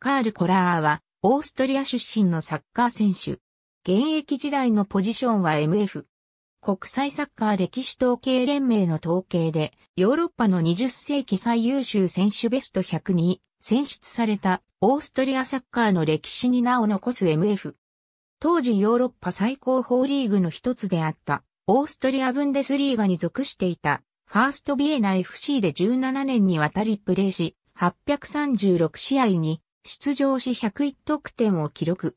カール・コラーは、オーストリア出身のサッカー選手。現役時代のポジションは MF。国際サッカー歴史統計連盟の統計で、ヨーロッパの20世紀最優秀選手ベスト100に選出されたオーストリアサッカーの歴史に名を残す MF。当時ヨーロッパ最高峰リーグの一つであったオーストリアブンデスリーガに属していたファーストビエナ FC で17年にわたりプレーし、836試合に出場し101得点を記録。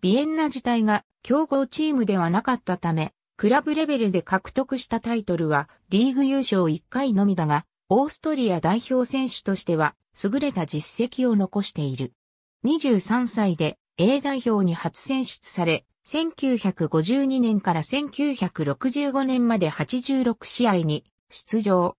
ビエンナ自体が強豪チームではなかったため、クラブレベルで獲得したタイトルはリーグ優勝1回のみだが、オーストリア代表選手としては優れた実績を残している。23歳で A 代表に初選出され、1952年から1965年まで86試合に出場。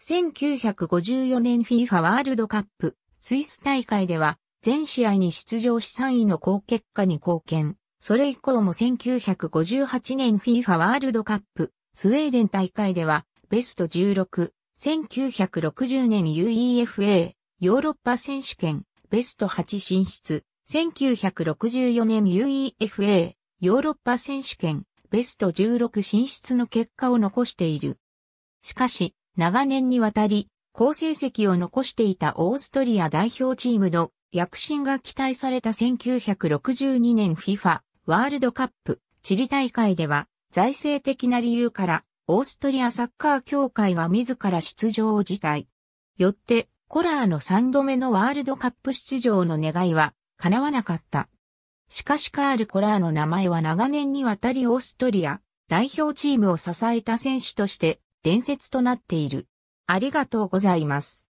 1954年 FIFA ワールドカップスイス大会では、全試合に出場し3位の好結果に貢献。それ以降も1958年 FIFA ワールドカップ、スウェーデン大会では、ベスト16、1960年 UEFA、ヨーロッパ選手権、ベスト8進出、1964年 UEFA、ヨーロッパ選手権、ベスト16進出の結果を残している。しかし、長年にわたり、好成績を残していたオーストリア代表チームの躍進が期待された1962年 FIFA ワールドカップチリ大会では財政的な理由からオーストリアサッカー協会が自ら出場を辞退。よってコラーの3度目のワールドカップ出場の願いは叶わなかった。しかしカール・コラーの名前は長年にわたりオーストリア代表チームを支えた選手として伝説となっている。ありがとうございます。